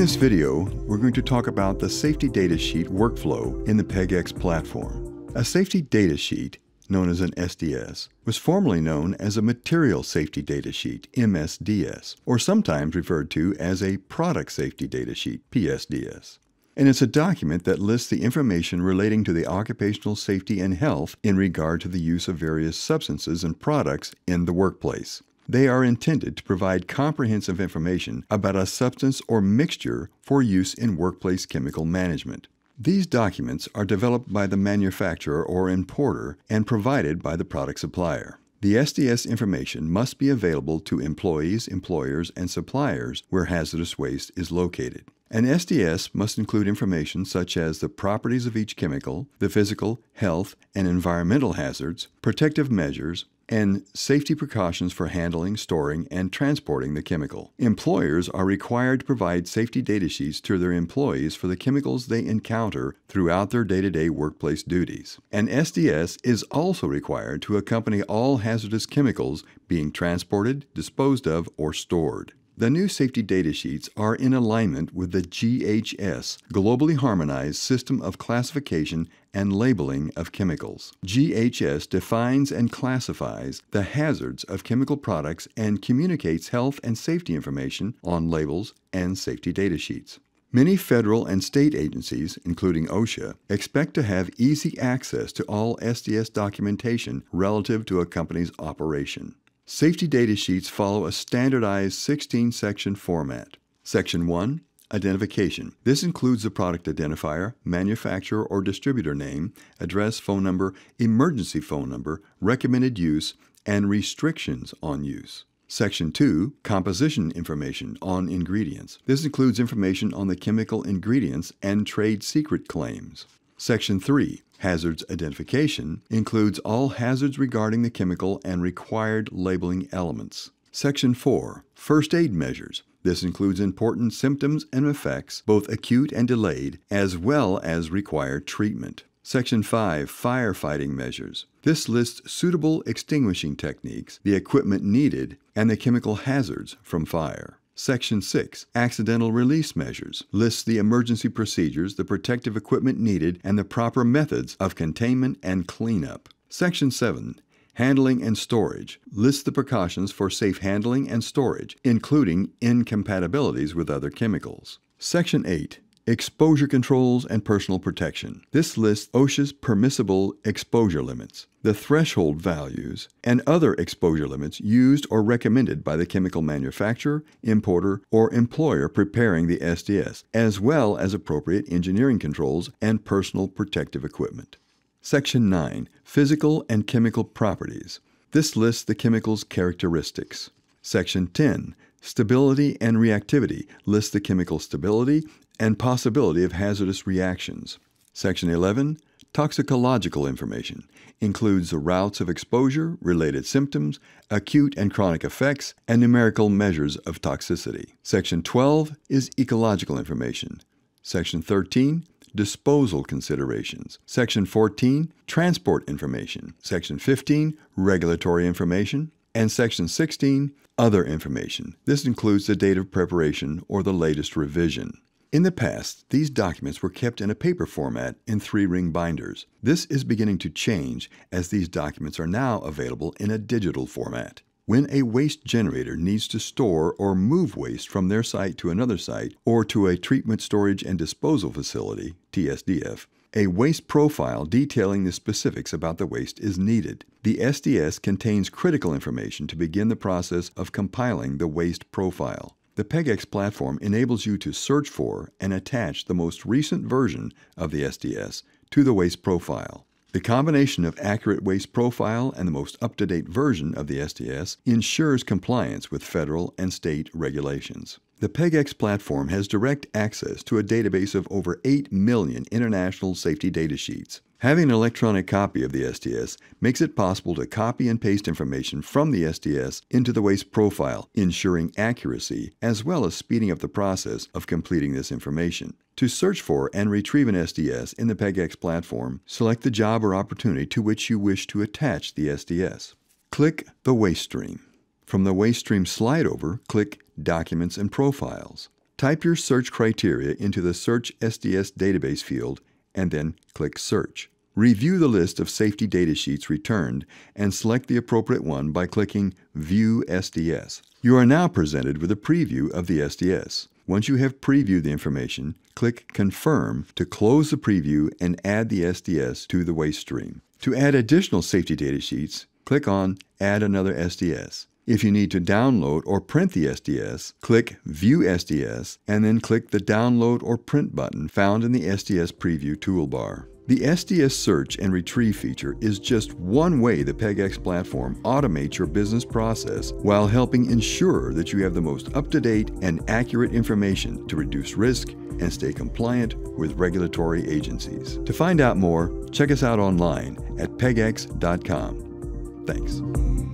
this video, we're going to talk about the Safety Data Sheet workflow in the PEGX platform. A Safety Data Sheet, known as an SDS, was formerly known as a Material Safety Data Sheet, MSDS, or sometimes referred to as a Product Safety Data Sheet, PSDS. And it's a document that lists the information relating to the occupational safety and health in regard to the use of various substances and products in the workplace. They are intended to provide comprehensive information about a substance or mixture for use in workplace chemical management. These documents are developed by the manufacturer or importer and provided by the product supplier. The SDS information must be available to employees, employers, and suppliers where hazardous waste is located. An SDS must include information such as the properties of each chemical, the physical, health, and environmental hazards, protective measures, and safety precautions for handling, storing, and transporting the chemical. Employers are required to provide safety data sheets to their employees for the chemicals they encounter throughout their day to day workplace duties. An SDS is also required to accompany all hazardous chemicals being transported, disposed of, or stored. The new safety data sheets are in alignment with the GHS, Globally Harmonized System of Classification and Labeling of Chemicals. GHS defines and classifies the hazards of chemical products and communicates health and safety information on labels and safety data sheets. Many federal and state agencies, including OSHA, expect to have easy access to all SDS documentation relative to a company's operation. Safety data sheets follow a standardized 16 section format. Section 1 Identification. This includes the product identifier, manufacturer or distributor name, address, phone number, emergency phone number, recommended use, and restrictions on use. Section 2 Composition information on ingredients. This includes information on the chemical ingredients and trade secret claims. Section 3, Hazards Identification, includes all hazards regarding the chemical and required labeling elements. Section 4, First Aid Measures. This includes important symptoms and effects, both acute and delayed, as well as required treatment. Section 5 Firefighting Measures. This lists suitable extinguishing techniques, the equipment needed, and the chemical hazards from fire. Section 6, Accidental Release Measures, lists the emergency procedures, the protective equipment needed, and the proper methods of containment and cleanup. Section 7, Handling and storage lists the precautions for safe handling and storage, including incompatibilities with other chemicals. Section 8 exposure controls, and personal protection. This lists OSHA's permissible exposure limits, the threshold values, and other exposure limits used or recommended by the chemical manufacturer, importer, or employer preparing the SDS, as well as appropriate engineering controls and personal protective equipment. Section 9 Physical and Chemical Properties. This lists the chemical's characteristics. Section 10 Stability and reactivity lists the chemical stability and possibility of hazardous reactions. Section 11 Toxicological information includes the routes of exposure, related symptoms, acute and chronic effects, and numerical measures of toxicity. Section 12 is ecological information. Section 13 disposal considerations. Section 14 transport information. Section 15 regulatory information. And Section 16 other information. This includes the date of preparation or the latest revision. In the past, these documents were kept in a paper format in three ring binders. This is beginning to change as these documents are now available in a digital format. When a waste generator needs to store or move waste from their site to another site or to a treatment storage and disposal facility, TSDF, a waste profile detailing the specifics about the waste is needed. The SDS contains critical information to begin the process of compiling the waste profile. The PEGX platform enables you to search for and attach the most recent version of the SDS to the waste profile. The combination of accurate waste profile and the most up-to-date version of the SDS ensures compliance with federal and state regulations. The PEGX platform has direct access to a database of over 8 million international safety data sheets Having an electronic copy of the SDS makes it possible to copy and paste information from the SDS into the waste profile, ensuring accuracy as well as speeding up the process of completing this information. To search for and retrieve an SDS in the PEGX platform, select the job or opportunity to which you wish to attach the SDS. Click the waste stream. From the waste stream slide over, click Documents and Profiles. Type your search criteria into the Search SDS database field and then click Search. Review the list of safety data sheets returned and select the appropriate one by clicking View SDS. You are now presented with a preview of the SDS. Once you have previewed the information, click Confirm to close the preview and add the SDS to the waste stream. To add additional safety data sheets, click on Add another SDS. If you need to download or print the SDS, click View SDS and then click the Download or Print button found in the SDS Preview toolbar. The SDS search and retrieve feature is just one way the PEGX platform automates your business process while helping ensure that you have the most up-to-date and accurate information to reduce risk and stay compliant with regulatory agencies. To find out more, check us out online at pegx.com. Thanks.